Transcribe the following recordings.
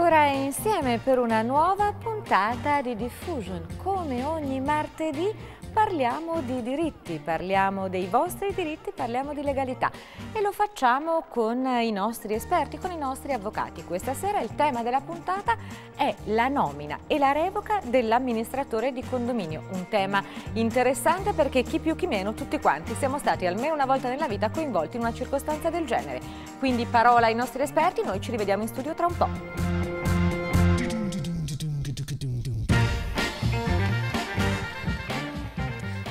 ancora insieme per una nuova puntata di Diffusion. Come ogni martedì parliamo di diritti, parliamo dei vostri diritti, parliamo di legalità e lo facciamo con i nostri esperti, con i nostri avvocati. Questa sera il tema della puntata è la nomina e la revoca dell'amministratore di condominio, un tema interessante perché chi più chi meno tutti quanti siamo stati almeno una volta nella vita coinvolti in una circostanza del genere. Quindi parola ai nostri esperti, noi ci rivediamo in studio tra un po'.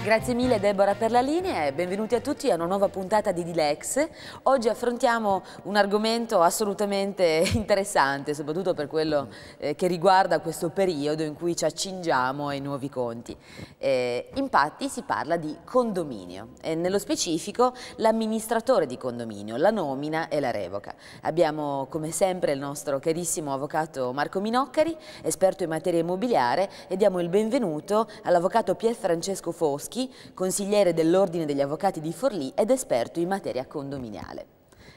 Grazie mille Deborah per la linea e benvenuti a tutti a una nuova puntata di Dilex. Oggi affrontiamo un argomento assolutamente interessante, soprattutto per quello eh, che riguarda questo periodo in cui ci accingiamo ai nuovi conti. Eh, infatti si parla di condominio e nello specifico l'amministratore di condominio, la nomina e la revoca. Abbiamo come sempre il nostro carissimo avvocato Marco Minoccari, esperto in materia immobiliare e diamo il benvenuto all'avvocato Pier Francesco Foschi Secchi, consigliere dell'Ordine degli Avvocati di Forlì ed esperto in materia condominiale.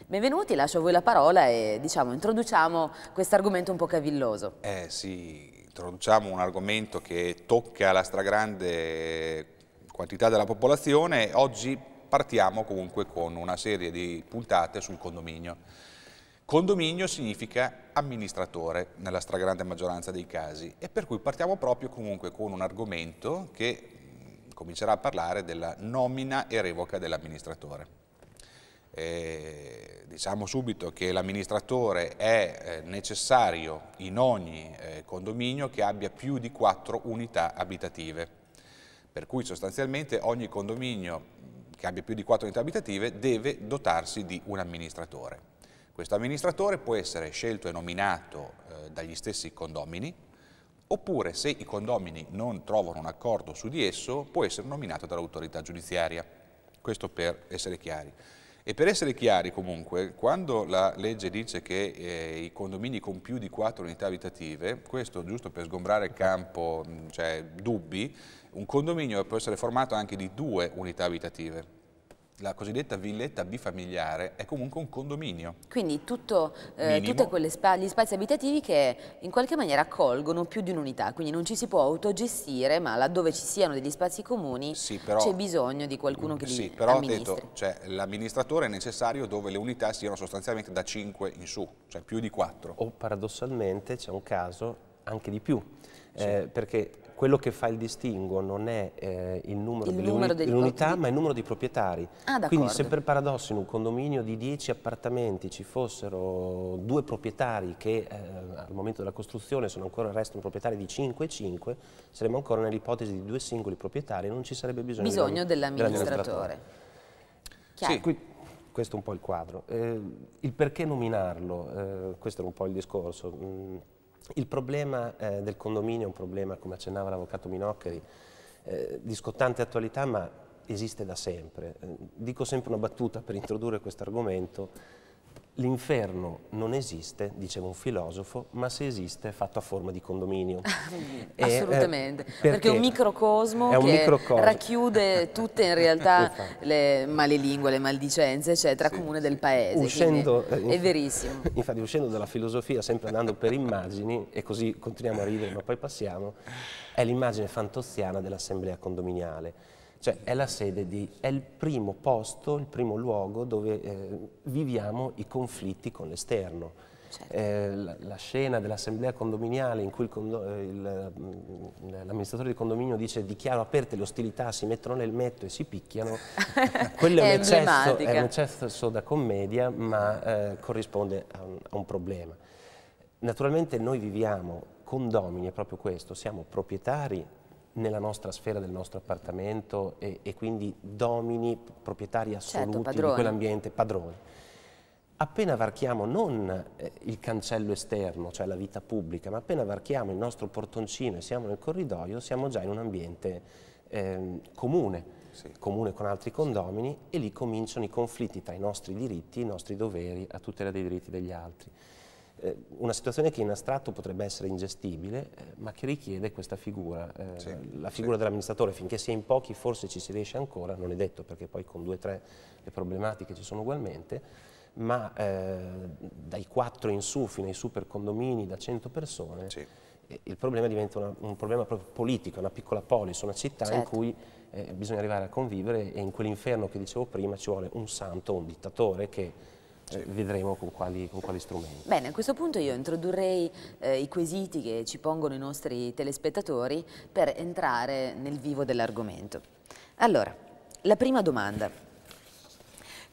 Benvenuti, lascio a voi la parola e diciamo, introduciamo questo argomento un po' cavilloso. Eh sì, introduciamo un argomento che tocca la stragrande quantità della popolazione. Oggi partiamo comunque con una serie di puntate sul condominio. Condominio significa amministratore nella stragrande maggioranza dei casi e per cui partiamo proprio comunque con un argomento che comincerà a parlare della nomina e revoca dell'amministratore. Eh, diciamo subito che l'amministratore è eh, necessario in ogni eh, condominio che abbia più di quattro unità abitative, per cui sostanzialmente ogni condominio che abbia più di quattro unità abitative deve dotarsi di un amministratore. Questo amministratore può essere scelto e nominato eh, dagli stessi condomini, oppure se i condomini non trovano un accordo su di esso può essere nominato dall'autorità giudiziaria. Questo per essere chiari. E per essere chiari comunque, quando la legge dice che eh, i condomini con più di quattro unità abitative, questo giusto per sgombrare il campo, cioè dubbi, un condominio può essere formato anche di due unità abitative, la cosiddetta villetta bifamiliare è comunque un condominio. Quindi tutto, eh, tutti spa gli spazi abitativi che in qualche maniera accolgono più di un'unità, quindi non ci si può autogestire, ma laddove ci siano degli spazi comuni sì, c'è bisogno di qualcuno che sì, però amministri. Detto, cioè, l'amministratore è necessario dove le unità siano sostanzialmente da 5 in su, cioè più di 4. O paradossalmente c'è un caso anche di più, sì. eh, perché quello che fa il distingo non è eh, il numero, numero unità, ma il numero di proprietari. Ah, Quindi se per paradosso in un condominio di 10 appartamenti ci fossero due proprietari che eh, al momento della costruzione sono ancora restano proprietari di 5 e 5, saremmo ancora nell'ipotesi di due singoli proprietari e non ci sarebbe bisogno, bisogno dell'amministratore. Dell sì, qui, questo è un po' il quadro. Eh, il perché nominarlo, eh, questo era un po' il discorso. Mm, il problema eh, del condominio è un problema, come accennava l'avvocato Minoccheri, eh, di scottante attualità, ma esiste da sempre. Eh, dico sempre una battuta per introdurre questo argomento, L'inferno non esiste, diceva un filosofo, ma se esiste è fatto a forma di condominio. e, eh, Assolutamente, eh, perché, perché, è un microcosmo è un che microcosmo. racchiude tutte in realtà le malelingue, le maldicenze, eccetera, sì, comune sì. del paese. Uscendo, eh, è verissimo. Infatti uscendo dalla filosofia, sempre andando per immagini, e così continuiamo a ridere ma poi passiamo, è l'immagine fantoziana dell'assemblea condominiale cioè è la sede di, è il primo posto, il primo luogo dove eh, viviamo i conflitti con l'esterno. Certo. Eh, la, la, scena dell'assemblea condominiale in cui eh, mm, eh, l'amministratore di condominio dice dichiaro aperte le ostilità, si mettono nel metto e si picchiano, quello è, è, un eccesso, è, un eccesso, da commedia ma eh, corrisponde a un, a un problema. Naturalmente noi viviamo, condomini è proprio questo, siamo proprietari nella nostra sfera del nostro appartamento e, e quindi domini, proprietari certo, assoluti certo, di quell'ambiente, padroni. Appena varchiamo non eh, il cancello esterno, cioè la vita pubblica, ma appena varchiamo il nostro portoncino e siamo nel corridoio, siamo già in un ambiente eh, comune. Sì. comune con altri condomini e lì cominciano i conflitti tra i nostri diritti, i nostri doveri a tutela dei diritti degli altri. Eh, una situazione che in astratto potrebbe essere ingestibile, eh, ma che richiede questa figura. Eh, sì, la figura sì. dell'amministratore, finché si è in pochi forse ci si riesce ancora, non è detto perché poi con due o tre le problematiche ci sono ugualmente, ma eh, dai quattro in su fino ai super condomini da 100 persone, sì. il problema diventa una, un problema proprio politico, una piccola polis, una città certo. in cui eh, bisogna arrivare a convivere e in quell'inferno che dicevo prima ci vuole un santo, un dittatore che eh, vedremo con quali, con quali, strumenti. Bene, a questo punto io introdurrei eh, i quesiti che ci pongono i nostri telespettatori per entrare nel vivo dell'argomento. Allora, la prima domanda.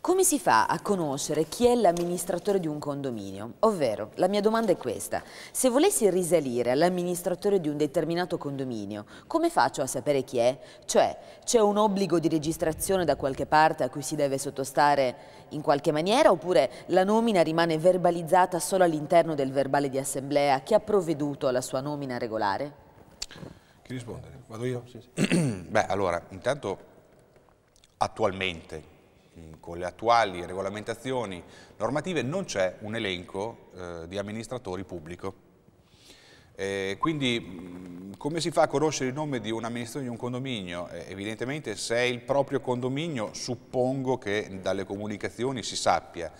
Come si fa a conoscere chi è l'amministratore di un condominio? Ovvero, la mia domanda è questa. Se volessi risalire all'amministratore di un determinato condominio, come faccio a sapere chi è? Cioè, c'è un obbligo di registrazione da qualche parte a cui si deve sottostare in qualche maniera oppure la nomina rimane verbalizzata solo all'interno del verbale di assemblea che ha provveduto alla sua nomina regolare? Chi risponde? Vado io? Sì, sì. Beh, allora, intanto attualmente Mm, con le attuali regolamentazioni normative non c'è un elenco eh, di amministratori pubblico. Eh, quindi mm, come si fa a conoscere il nome di un amministratore di un condominio? Eh, evidentemente se è il proprio condominio suppongo che dalle comunicazioni si sappia.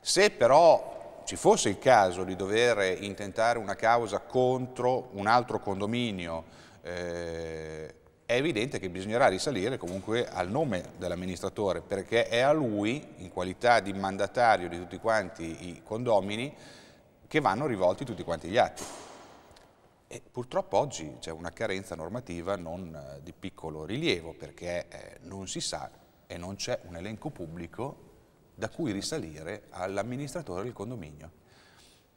Se però ci fosse il caso di dover intentare una causa contro un altro condominio eh, è evidente che bisognerà risalire comunque al nome dell'amministratore perché è a lui, in qualità di mandatario di tutti quanti i condomini, che vanno rivolti tutti quanti gli atti. E purtroppo oggi c'è una carenza normativa non eh, di piccolo rilievo perché eh, non si sa e non c'è un elenco pubblico da cui risalire all'amministratore del condominio.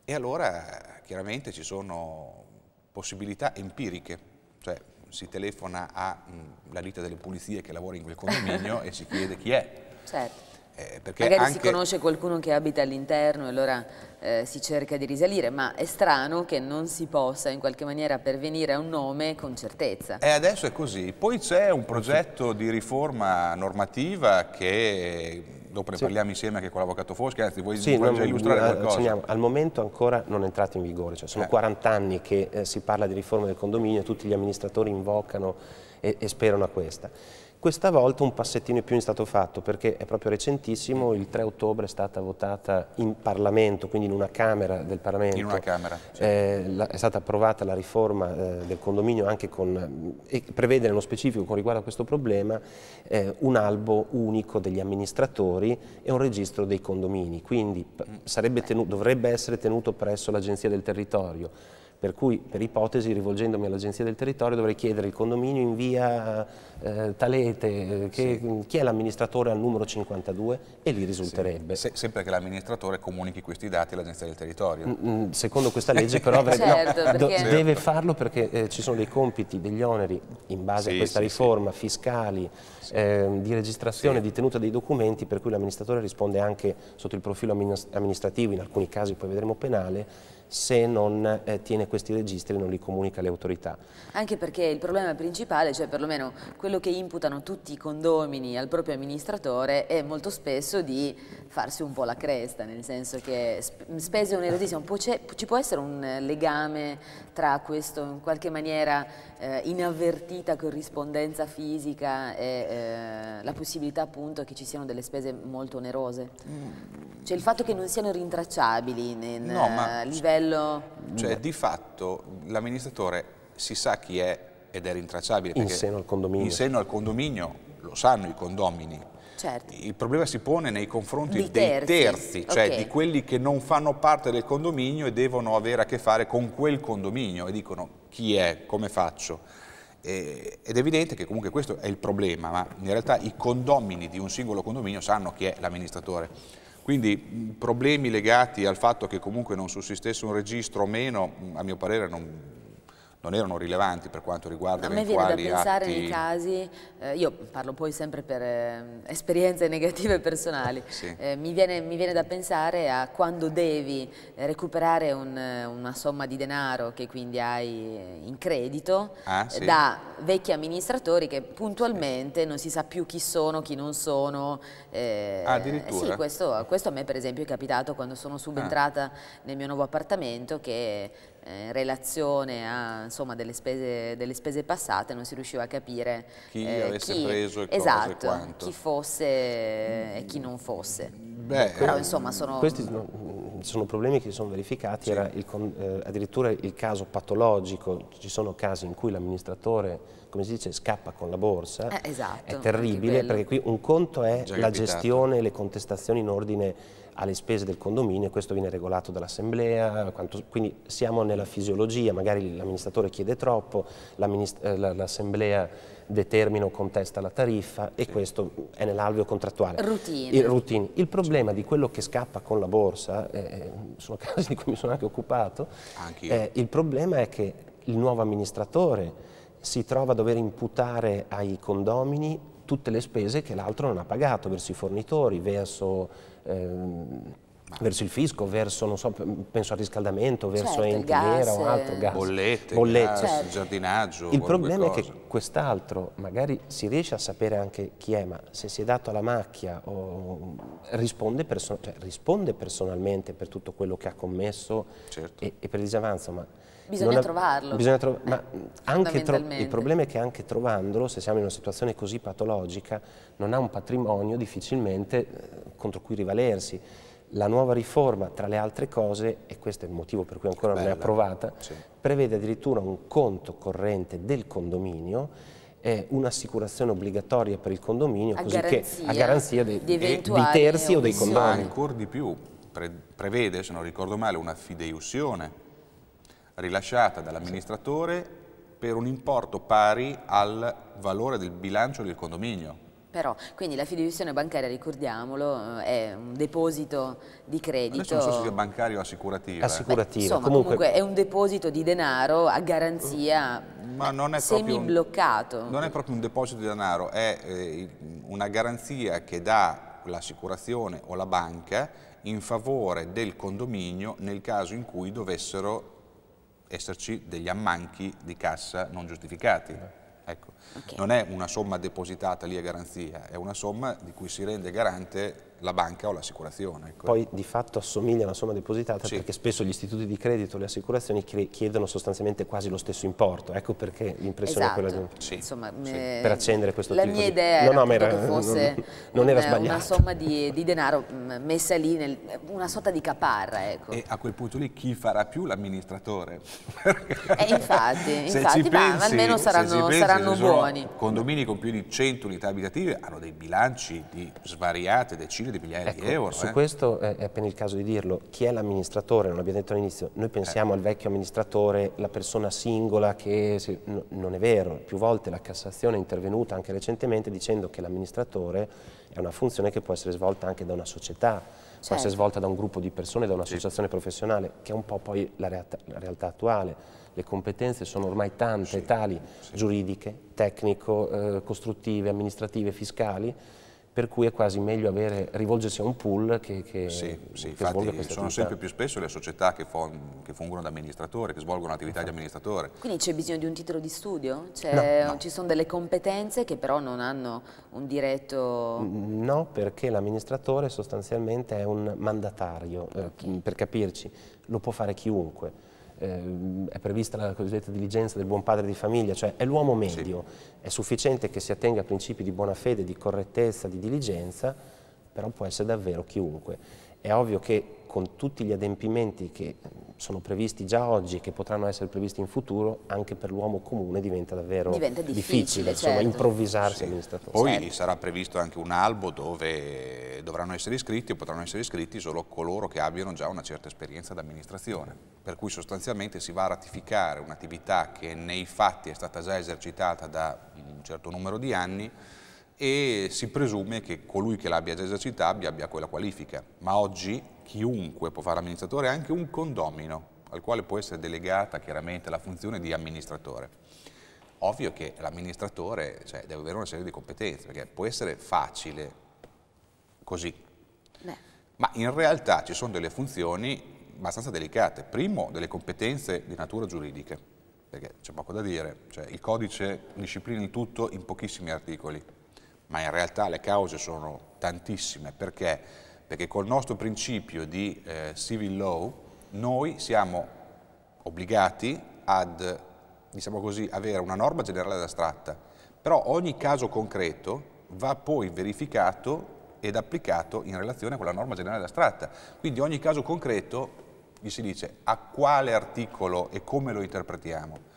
E allora eh, chiaramente ci sono possibilità empiriche, cioè si telefona alla mm, ditta delle pulizie che lavora in quel condominio e si chiede chi è. Certo. Eh, perché Magari anche... si conosce qualcuno che abita all'interno e allora eh, si cerca di risalire, ma è strano che non si possa in qualche maniera pervenire a un nome con certezza. E adesso è così. Poi c'è un progetto di riforma normativa che dopo ne sì. parliamo insieme anche con l'avvocato Foschi, anzi vuoi sì, non, illustrare eh, qualcosa? Acceniamo. Al momento ancora non è entrato in vigore, cioè sono eh. 40 anni che eh, si parla di riforma del condominio, tutti gli amministratori invocano e, e sperano a questa. Questa volta un passettino in più è stato fatto perché è proprio recentissimo, il 3 ottobre è stata votata in Parlamento, quindi in una Camera del Parlamento. Camera, sì. eh, la, è stata approvata la riforma eh, del condominio anche con, eh, e prevede nello specifico con riguardo a questo problema eh, un albo unico degli amministratori e un registro dei condomini, quindi tenuto, dovrebbe essere tenuto presso l'Agenzia del Territorio per cui, per ipotesi, rivolgendomi all'Agenzia del Territorio, dovrei chiedere il condominio in via eh, Talete, eh, che, sì. chi è l'amministratore al numero 52 e lì risulterebbe. Sì. Se, sempre che l'amministratore comunichi questi dati all'Agenzia del Territorio. Mm, secondo questa legge però avrebbe, certo, no, perché... deve farlo perché eh, ci sono dei compiti, degli oneri in base sì, a questa riforma, fiscali, eh, di registrazione, di tenuta dei documenti, per cui l'amministratore risponde anche sotto il profilo amministrativo, in alcuni casi poi vedremo penale, se non eh, tiene questi registri e non li comunica alle autorità. Anche perché il problema principale, cioè perlomeno quello che imputano tutti i condomini al proprio amministratore è molto spesso di farsi un po' la cresta, nel senso che spese onerosissime, ci può essere un legame tra questo in qualche maniera eh, inavvertita corrispondenza fisica e eh, la possibilità appunto che ci siano delle spese molto onerose? Mm. Cioè il fatto che non siano rintracciabili nel no, ma... livello Bello. Cioè, di fatto, l'amministratore si sa chi è ed è rintracciabile. In seno al condominio. In seno al condominio, lo sanno i condomini. Certo. Il problema si pone nei confronti terzi. dei terzi, cioè okay. di quelli che non fanno parte del condominio e devono avere a che fare con quel condominio e dicono chi è, come faccio. Eh, ed è evidente che comunque questo è il problema, ma in realtà i condomini di un singolo condominio sanno chi è l'amministratore. Quindi problemi legati al fatto che comunque non sussistesse un registro o meno, a mio parere, non, non erano rilevanti per quanto riguarda no, eventuali atti... A me viene da pensare atti... nei casi, eh, io parlo poi sempre per eh, esperienze negative personali, sì. eh, mi, viene, mi, viene, da pensare a quando devi recuperare un, una somma di denaro che quindi hai in credito ah, eh, sì. da vecchi amministratori che puntualmente sì. non si sa più chi sono, chi non sono. Ah, addirittura? Sì, questo, questo, a me per esempio è capitato quando sono ah. subentrata ah. nel mio nuovo appartamento che eh, in relazione a insomma, delle, spese, delle, spese, passate non si riusciva a capire chi eh, avesse chi, preso e esatto, cosa e quanto. chi fosse e chi non fosse. Beh, Però insomma sono... Questi sono mm, problemi che si sono verificati, sì. era il, eh, addirittura il caso patologico, ci sono casi in cui l'amministratore, come si dice, scappa con la borsa, eh, esatto, è terribile perché qui un conto è la gestione e le contestazioni in ordine alle spese del condominio, e questo viene regolato dall'assemblea, quindi siamo nella fisiologia, magari l'amministratore chiede troppo, eh, l'assemblea determina o contesta la tariffa e questo è nell'alveo contrattuale. Routine. Il, routine. Il problema di quello che scappa con la borsa, eh, eh sono casi di cui mi sono anche occupato, anche eh, il problema è che il nuovo amministratore si trova a dover imputare ai condomini tutte le spese che l'altro non ha pagato verso i fornitori, verso, ehm, verso il fisco, verso, so, penso al riscaldamento, verso certo, enti vera o altro gas. Bollette, bollette. Gas, certo. giardinaggio. Il problema cosa. è che quest'altro magari si riesce a sapere anche chi è, ma se si è dato alla macchia o risponde, perso cioè, risponde personalmente per tutto quello che ha commesso certo. e, e per il disavanzo, ma Bisogna ha, trovarlo. Bisogna trov eh, anche tro il problema è che anche trovandolo, se siamo in una situazione così patologica, non ha un patrimonio difficilmente eh, contro cui rivalersi. La nuova riforma, tra le altre cose, e questo è il motivo per cui ancora Bella. non è approvata, sì. prevede addirittura un conto corrente del condominio eh, un'assicurazione obbligatoria per il condominio a così garanzia, che, a garanzia dei, di, di terzi o dei condomini. Ma ancora di più, pre prevede, se non ricordo male, una fideiussione rilasciata dall'amministratore per un importo pari al valore del bilancio del condominio. Però, quindi la fideiussione bancaria, ricordiamolo, eh, è un deposito di credito. Adesso non so se sia bancario o assicurativo. Assicurativa, insomma, comunque... comunque... è un deposito di denaro a garanzia Ma non è semi-bloccato. Un, non è proprio un deposito di denaro, è eh, una garanzia che dà l'assicurazione o la banca in favore del condominio nel caso in cui dovessero esserci degli ammanchi di cassa non giustificati. Ecco. Okay. Non è una somma depositata lì a garanzia, è una somma di cui si rende garante la banca o l'assicurazione. Ecco. Poi di fatto assomiglia alla somma depositata sì. perché spesso gli istituti di credito e le assicurazioni chiedono sostanzialmente quasi lo stesso importo, ecco perché l'impressione esatto. è quella esatto. di... Sì. Insomma, sì. Per accendere questo la tipo di... La mia idea no, no, era, era, che fosse non, non era una somma di, di, denaro mm, messa lì, nel, una sorta di caparra. Ecco. E a quel punto lì chi farà più? L'amministratore. eh, infatti, infatti ma pensi, almeno saranno, pensi, saranno buoni. Condomini con più di 100 unità abitative hanno dei bilanci di svariate decine decine di migliaia ecco, di euro. Su eh. questo è appena il caso di dirlo. Chi è l'amministratore? Non l'abbiamo detto all'inizio. Noi pensiamo eh. al vecchio amministratore, la persona singola che... Si... No, non è vero. Più volte la Cassazione è intervenuta anche recentemente dicendo che l'amministratore è una funzione che può essere svolta anche da una società, certo. può essere certo. svolta da un gruppo di persone, da un'associazione sì. professionale, che è un po' poi la realtà, la realtà attuale le competenze sono ormai tante, sì, tali, sì. giuridiche, tecnico, eh, costruttive, amministrative, fiscali, per cui è quasi meglio avere, rivolgersi a un pool che, che, sì, sì, che svolga questa sono sempre più spesso le società che, che fungono da amministratore, che svolgono l'attività di amministratore. Quindi c'è bisogno di un titolo di studio? Cioè, no, eh, no. Ci sono delle competenze che però non hanno un diretto... No, perché l'amministratore sostanzialmente è un mandatario, eh, okay. eh, per capirci, lo può fare chiunque eh, è prevista la cosiddetta diligenza del buon padre di famiglia, cioè è l'uomo medio, sì. è sufficiente che si attenga a principi di buona fede, di correttezza, di diligenza, però può essere davvero chiunque. È ovvio che con tutti gli adempimenti che eh, sono previsti già oggi e che potranno essere previsti in futuro, anche per l'uomo comune diventa davvero diventa difficile, difficile certo. insomma, improvvisarsi sì. amministratore. Poi certo. sarà previsto anche un albo dove dovranno essere iscritti o potranno essere iscritti solo coloro che abbiano già una certa esperienza d'amministrazione, per cui sostanzialmente si va a ratificare un'attività che nei fatti è stata già esercitata da un certo numero di anni e si presume che colui che l'abbia già esercitata abbia, abbia quella qualifica. Ma oggi chiunque può fare amministratore, anche un condomino, al quale può essere delegata chiaramente la funzione di amministratore. Ovvio che l'amministratore cioè, deve avere una serie di competenze, perché può essere facile così. Beh. Ma in realtà ci sono delle funzioni abbastanza delicate. Primo, delle competenze di natura giuridica, perché c'è poco da dire, cioè, il codice disciplina il tutto in pochissimi articoli ma in realtà le cause sono tantissime. Perché? Perché col nostro principio di eh, civil law noi siamo obbligati ad, diciamo così, avere una norma generale ed astratta, però ogni caso concreto va poi verificato ed applicato in relazione con la norma generale ed astratta. Quindi ogni caso concreto gli si dice a quale articolo e come lo interpretiamo.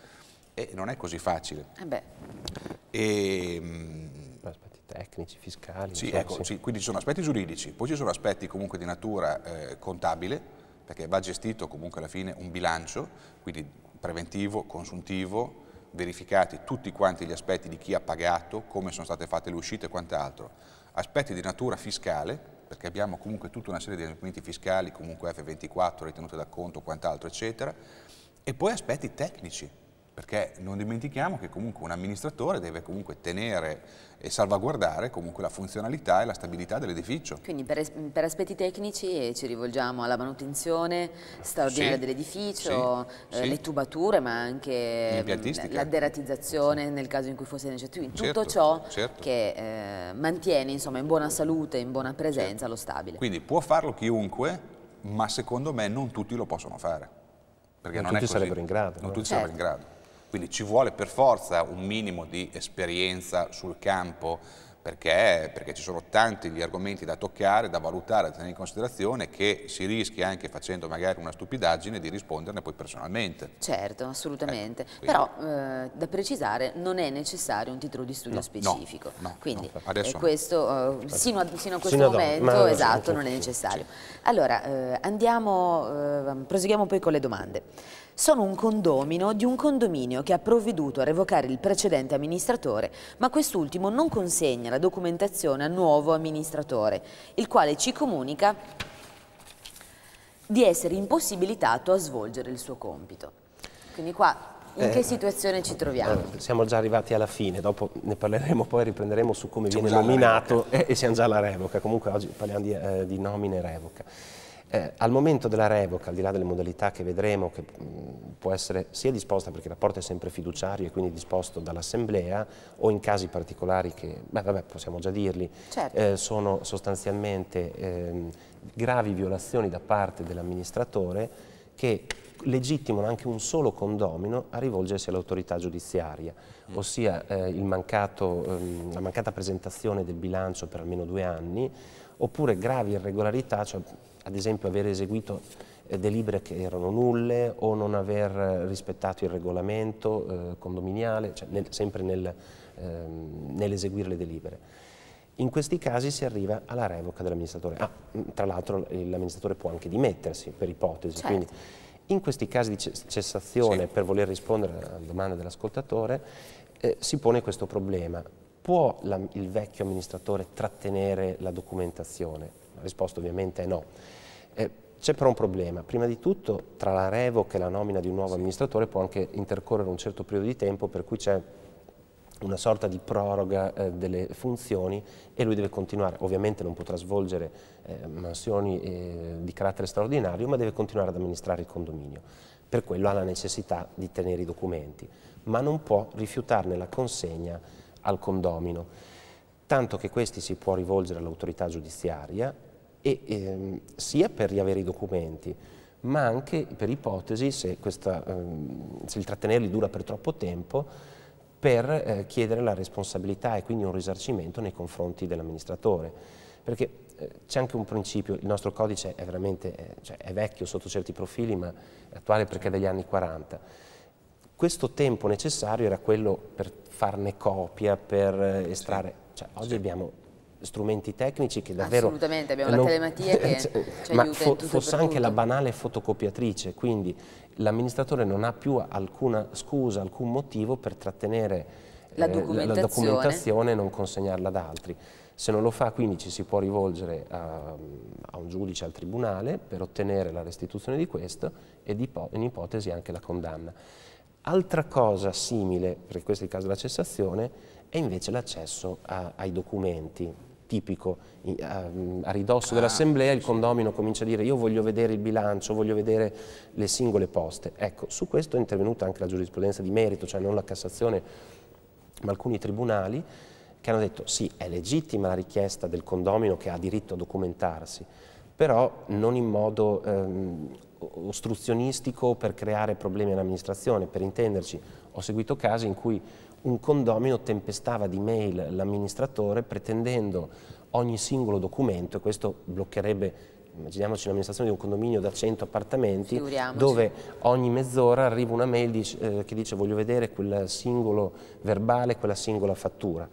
E non è così facile. Eh e, tecnici, fiscali. Sì, ecco, sì. quindi ci sono aspetti giuridici, poi ci sono aspetti comunque di natura eh, contabile, perché va gestito comunque alla fine un bilancio, quindi preventivo, consuntivo, verificati tutti quanti gli aspetti di chi ha pagato, come sono state fatte le uscite e quant'altro. Aspetti di natura fiscale, perché abbiamo comunque tutta una serie di elementi fiscali, comunque F24, ritenute da conto, quant'altro, eccetera, e poi aspetti tecnici, perché non dimentichiamo che comunque un amministratore deve comunque tenere e salvaguardare comunque la funzionalità e la stabilità dell'edificio. Quindi per, per, aspetti tecnici eh, ci rivolgiamo alla manutenzione straordinaria sì, dell'edificio, sì, eh, sì. le tubature ma anche mm, la deratizzazione nel caso in cui fosse necessario, tutto certo, ciò certo. che eh, mantiene insomma, in buona salute, in buona presenza certo. lo stabile. Quindi può farlo chiunque ma secondo me non tutti lo possono fare. Perché non, non tutti sarebbero in grado. Non no? tutti certo. sarebbero in certo. grado. Quindi ci vuole per forza un minimo di esperienza sul campo perché, perché, ci sono tanti gli argomenti da toccare, da valutare, da tenere in considerazione che si rischia anche facendo magari una stupidaggine di risponderne poi personalmente. Certo, assolutamente. Eh, Però eh, da precisare non è necessario un titolo di studio no, specifico. No, no, quindi eh, questo, eh, sino, a, sino, a, questo sino momento esatto, non è necessario. Sì. Allora eh, andiamo, eh, proseguiamo poi con le domande. Sono un condomino di un condominio che ha provveduto a revocare il precedente amministratore, ma quest'ultimo non consegna la documentazione al nuovo amministratore, il quale ci comunica di essere impossibilitato a svolgere il suo compito. Quindi qua in che eh, situazione ci troviamo? Eh, siamo già arrivati alla fine, dopo ne parleremo, poi riprenderemo su come siamo viene nominato eh, e siamo già alla revoca. Comunque oggi parliamo di, eh, di nomine e revoca. Eh, al momento della revoca, al di là delle modalità che vedremo, che mh, mm, può essere sia disposta perché il rapporto è sempre fiduciario e quindi disposto dall'Assemblea o in casi particolari che, beh, vabbè, possiamo già dirli, certo. eh, sono sostanzialmente eh, gravi violazioni da parte dell'amministratore che legittimano anche un solo condomino a rivolgersi all'autorità giudiziaria, mm. ossia eh, mancato, ehm, la mancata presentazione del bilancio per almeno due anni, oppure gravi irregolarità, cioè ad esempio aver eseguito eh, delibere che erano nulle o non aver eh, rispettato il regolamento eh, condominiale, cioè nel, sempre nel, ehm, nell'eseguire le delibere. In questi casi si arriva alla revoca dell'amministratore. Ah, tra l'altro l'amministratore può anche dimettersi per ipotesi, certo. quindi in questi casi di cessazione, sì. per voler rispondere alla domanda dell'ascoltatore, eh, si pone questo problema può la, il vecchio amministratore trattenere la documentazione? La risposta ovviamente è no. Eh, c'è però un problema, prima di tutto tra la revoca e la nomina di un nuovo sì. amministratore può anche intercorrere un certo periodo di tempo per cui c'è una sorta di proroga eh, delle funzioni e lui deve continuare, ovviamente non potrà svolgere eh, mansioni eh, di carattere straordinario ma deve continuare ad amministrare il condominio, per quello ha la necessità di tenere i documenti, ma non può rifiutarne la consegna al condomino, tanto che questi si può rivolgere all'autorità giudiziaria e, ehm, sia per riavere i documenti, ma anche per ipotesi, se, questa, ehm, se il trattenerli dura per troppo tempo, per eh, chiedere la responsabilità e quindi un risarcimento nei confronti dell'amministratore. Perché eh, c'è anche un principio, il nostro codice è veramente, eh, cioè, è vecchio sotto certi profili, ma è attuale perché è degli anni 40 questo tempo necessario era quello per farne copia, per eh, estrarre. Cioè, oggi abbiamo strumenti tecnici che davvero... Assolutamente, abbiamo non... la telematia che cioè, ci ma fo fosse anche tutto. la banale fotocopiatrice, quindi l'amministratore non ha più alcuna scusa, alcun motivo per trattenere la eh, documentazione. la documentazione e non consegnarla ad altri. Se non lo fa, quindi ci si può rivolgere a, a un giudice, al tribunale, per ottenere la restituzione di questo e di in ipotesi anche la condanna. Altra cosa simile, perché questo è il caso della cessazione, è invece l'accesso ai documenti, tipico a, a ridosso ah, dell'assemblea il condomino comincia a dire io voglio vedere il bilancio, voglio vedere le singole poste. Ecco, su questo è intervenuta anche la giurisprudenza di merito, cioè non la Cassazione ma alcuni tribunali che hanno detto sì, è legittima la richiesta del condomino che ha diritto a documentarsi, però non in modo ehm, ostruzionistico per creare problemi all'amministrazione. Per intenderci, ho seguito casi in cui un condomino tempestava di mail l'amministratore pretendendo ogni singolo documento e questo bloccherebbe immaginiamoci l'amministrazione di un condominio da 100 appartamenti dove ogni mezz'ora arriva una mail dice, eh, che dice voglio vedere quel singolo verbale, quella singola fattura.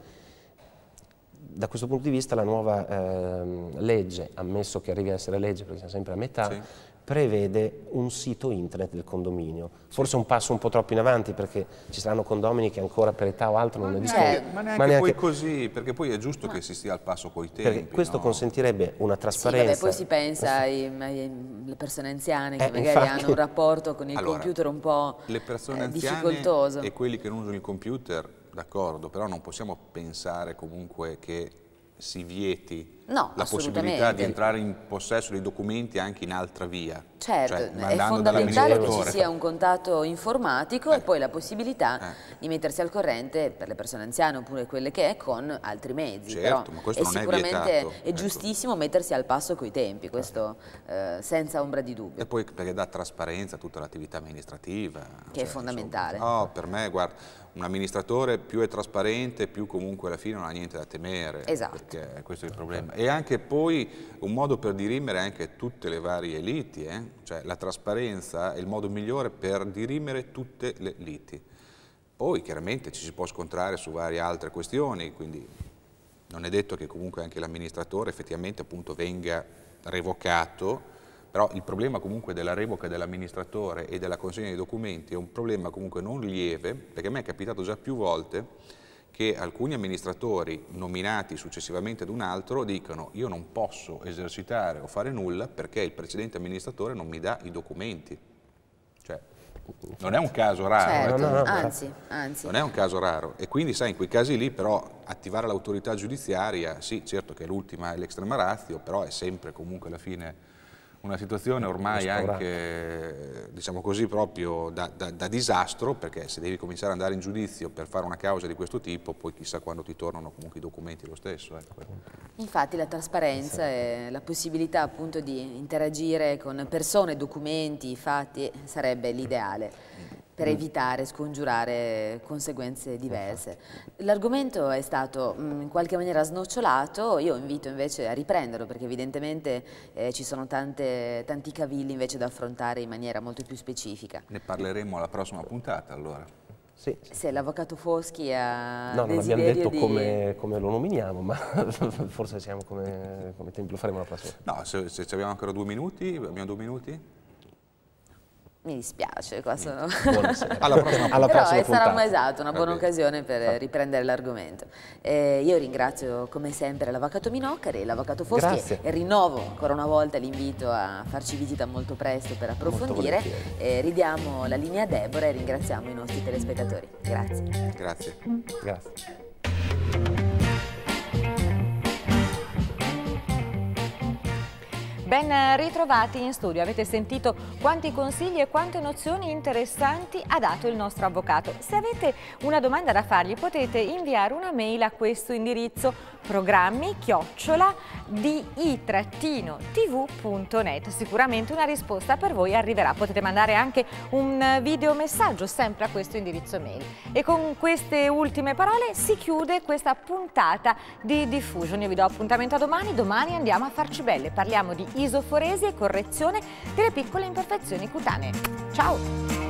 Da questo punto di vista la nuova eh, legge, ammesso che arrivi a essere legge perché siamo sempre a metà, sì prevede un sito internet del condominio. Forse un passo un po' troppo in avanti perché ci saranno condomini che ancora per età o altro non ne dispongono. Ma, neanche ma neanche poi così, perché poi è giusto ma... che si stia al passo coi tempi. Perché questo no? consentirebbe una trasparenza. Sì, vabbè, poi si pensa alle persone anziane eh, che eh, magari infatti... hanno un rapporto con il allora, computer un po' le persone eh, difficoltoso. E quelli che non usano il computer, d'accordo, però non possiamo pensare comunque che si vieti no, la possibilità di entrare in possesso dei documenti anche in altra via. Certo, cioè, è fondamentale che ci sia un contatto informatico eh. Ecco. e poi la possibilità eh. di mettersi al corrente per le persone anziane oppure quelle che è con altri mezzi. Certo, Però ma questo è non sicuramente è vietato. È ecco. giustissimo mettersi al passo coi tempi, certo. questo eh, senza ombra di dubbio. E poi perché dà trasparenza a tutta l'attività amministrativa. Che cioè, è fondamentale. Insomma, no, per me, guarda, un amministratore più è trasparente, più comunque alla fine non ha niente da temere. Esatto. Perché questo è il problema e anche poi un modo per dirimere anche tutte le varie liti, eh? cioè la trasparenza è il modo migliore per dirimere tutte le liti. Poi chiaramente ci si può scontrare su varie altre questioni, quindi non è detto che comunque anche l'amministratore effettivamente appunto venga revocato, però il problema comunque della revoca dell'amministratore e della consegna dei documenti è un problema comunque non lieve, perché a me è capitato già più volte che alcuni amministratori nominati successivamente ad un altro dicono io non posso esercitare o fare nulla perché il precedente amministratore non mi dà i documenti. Cioè, non è un caso raro. Certo. Eh? No, no, no, anzi, anzi. Non è un caso raro. E quindi, sai, in quei casi lì però attivare l'autorità giudiziaria, sì, certo che è l'ultima, è l'extrema razio, però è sempre comunque la fine una situazione eh, ormai anche, diciamo così, proprio da, da, da, disastro, perché se devi cominciare ad andare in giudizio per fare una causa di questo tipo, poi chissà quando ti tornano comunque i documenti lo stesso. Ecco. Infatti la trasparenza esatto. e la possibilità appunto di interagire con persone, documenti, fatti, sarebbe l'ideale. Mm per mm. evitare, scongiurare conseguenze diverse. L'argomento è stato mm, in qualche maniera snocciolato, io invito invece a riprenderlo perché evidentemente eh, ci sono tante, tanti cavilli invece da affrontare in maniera molto più specifica. Ne parleremo alla prossima puntata allora. Sì, sì. Se l'avvocato Foschi ha No, non abbiamo detto di... come, come, lo nominiamo, ma forse siamo come, come tempi, lo faremo la prossima. No, se, se abbiamo ancora due minuti, abbiamo due minuti? mi dispiace, qua sono... Alla prossima, alla prossima sarà una, esatto, una buona occasione per riprendere l'argomento. Eh, io ringrazio come sempre l'avvocato Minoccari e l'avvocato Foschi e rinnovo ancora una volta l'invito a farci visita molto presto per approfondire. Eh, ridiamo la linea a Deborah e ringraziamo i nostri telespettatori. Grazie. Grazie. Grazie. Ben ritrovati in studio, avete sentito quanti consigli e quante nozioni interessanti ha dato il nostro avvocato. Se avete una domanda da fargli potete inviare una mail a questo indirizzo programmi chiocciola di-tv.net. Sicuramente una risposta per voi arriverà, potete mandare anche un videomessaggio sempre a questo indirizzo mail. E con queste ultime parole si chiude questa puntata di Diffusion. Io vi do appuntamento a domani, domani andiamo a farci belle, parliamo di isoforesi e correzione delle piccole imperfezioni cutanee. Ciao!